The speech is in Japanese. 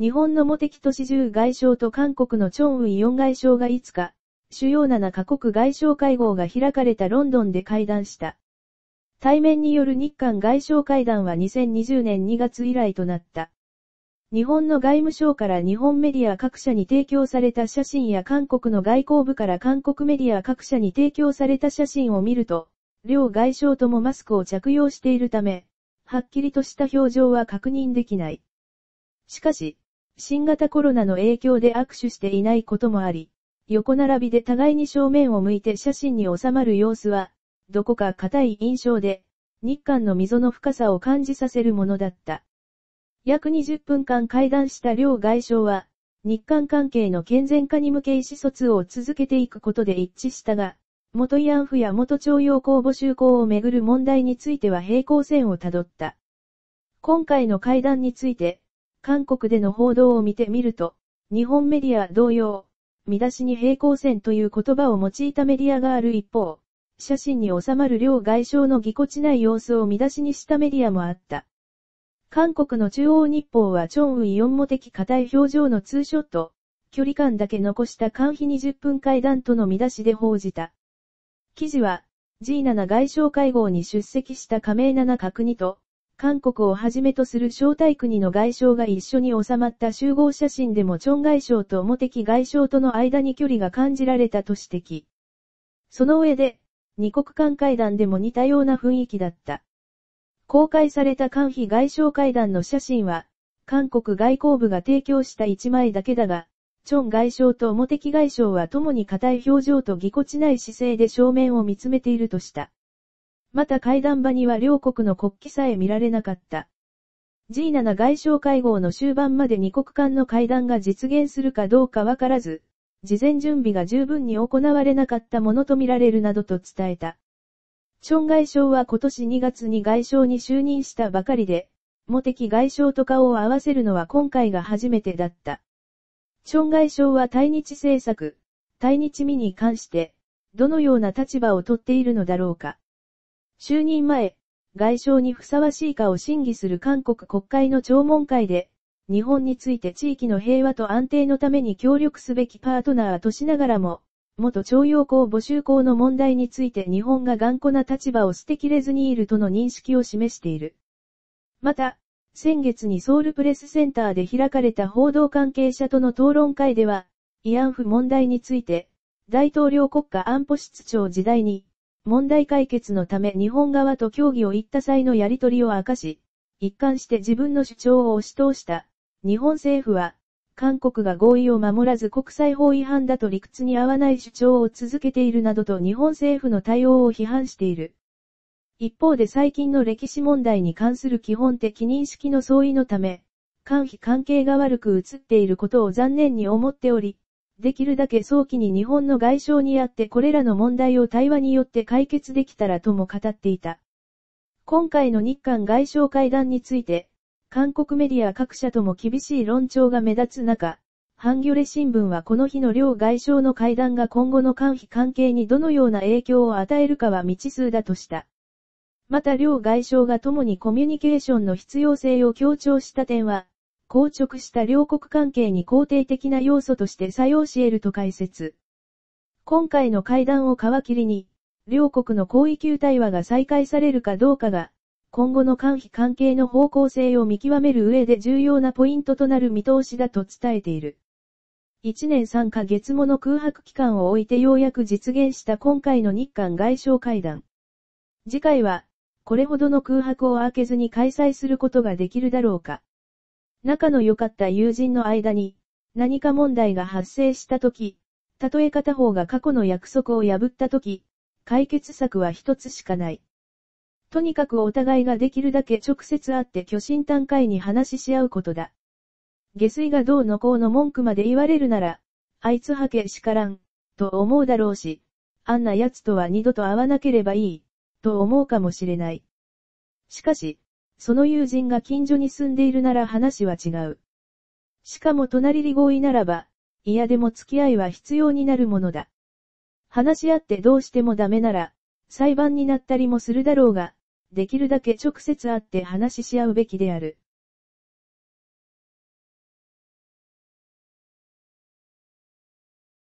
日本のモテシジュ十外相と韓国のチョンウン4外相がいつか、主要7カ国外相会合が開かれたロンドンで会談した。対面による日韓外相会談は2020年2月以来となった。日本の外務省から日本メディア各社に提供された写真や韓国の外交部から韓国メディア各社に提供された写真を見ると、両外相ともマスクを着用しているため、はっきりとした表情は確認できない。しかし、新型コロナの影響で握手していないこともあり、横並びで互いに正面を向いて写真に収まる様子は、どこか硬い印象で、日韓の溝の深さを感じさせるものだった。約20分間会談した両外相は、日韓関係の健全化に向け意思疎通を続けていくことで一致したが、元慰安婦や元徴用工募集校をめぐる問題については平行線をたどった。今回の会談について、韓国での報道を見てみると、日本メディア同様、見出しに平行線という言葉を用いたメディアがある一方、写真に収まる両外相のぎこちない様子を見出しにしたメディアもあった。韓国の中央日報はチョンウイ・ヨンモ的硬い表情のツーショット、距離感だけ残した間比20分会談との見出しで報じた。記事は、G7 外相会合に出席した加盟7角2と、韓国をはじめとする招待国の外相が一緒に収まった集合写真でもチョン外相とモテキ外相との間に距離が感じられたと指摘。その上で、二国間会談でも似たような雰囲気だった。公開された韓非外相会談の写真は、韓国外交部が提供した一枚だけだが、チョン外相とモテキ外相は共に固い表情とぎこちない姿勢で正面を見つめているとした。また会談場には両国の国旗さえ見られなかった。G7 外相会合の終盤まで2国間の会談が実現するかどうかわからず、事前準備が十分に行われなかったものとみられるなどと伝えた。チョン外相は今年2月に外相に就任したばかりで、モテキ外相と顔を合わせるのは今回が初めてだった。チョン外相は対日政策、対日見に関して、どのような立場をとっているのだろうか。就任前、外相にふさわしいかを審議する韓国国会の聴聞会で、日本について地域の平和と安定のために協力すべきパートナーとしながらも、元徴用工募集工の問題について日本が頑固な立場を捨てきれずにいるとの認識を示している。また、先月にソウルプレスセンターで開かれた報道関係者との討論会では、慰安婦問題について、大統領国家安保室長時代に、問題解決のため日本側と協議を行った際のやり取りを明かし、一貫して自分の主張を押し通した。日本政府は、韓国が合意を守らず国際法違反だと理屈に合わない主張を続けているなどと日本政府の対応を批判している。一方で最近の歴史問題に関する基本的認識の相違のため、関非関係が悪く映っていることを残念に思っており、できるだけ早期に日本の外相にあってこれらの問題を対話によって解決できたらとも語っていた。今回の日韓外相会談について、韓国メディア各社とも厳しい論調が目立つ中、ハンギョレ新聞はこの日の両外相の会談が今後の韓非関係にどのような影響を与えるかは未知数だとした。また両外相が共にコミュニケーションの必要性を強調した点は、硬直した両国関係に肯定的な要素として作用し得ると解説。今回の会談を皮切りに、両国の広域対話が再開されるかどうかが、今後の官費関係の方向性を見極める上で重要なポイントとなる見通しだと伝えている。1年3ヶ月もの空白期間を置いてようやく実現した今回の日韓外相会談。次回は、これほどの空白を開けずに開催することができるだろうか。仲の良かった友人の間に、何か問題が発生したとき、たとえ片方が過去の約束を破ったとき、解決策は一つしかない。とにかくお互いができるだけ直接会って巨神短会に話しし合うことだ。下水がどうのこうの文句まで言われるなら、あいつはけしからん、と思うだろうし、あんな奴とは二度と会わなければいい、と思うかもしれない。しかし、その友人が近所に住んでいるなら話は違う。しかも隣り合意ならば、嫌でも付き合いは必要になるものだ。話し合ってどうしてもダメなら、裁判になったりもするだろうが、できるだけ直接会って話しし合うべきである。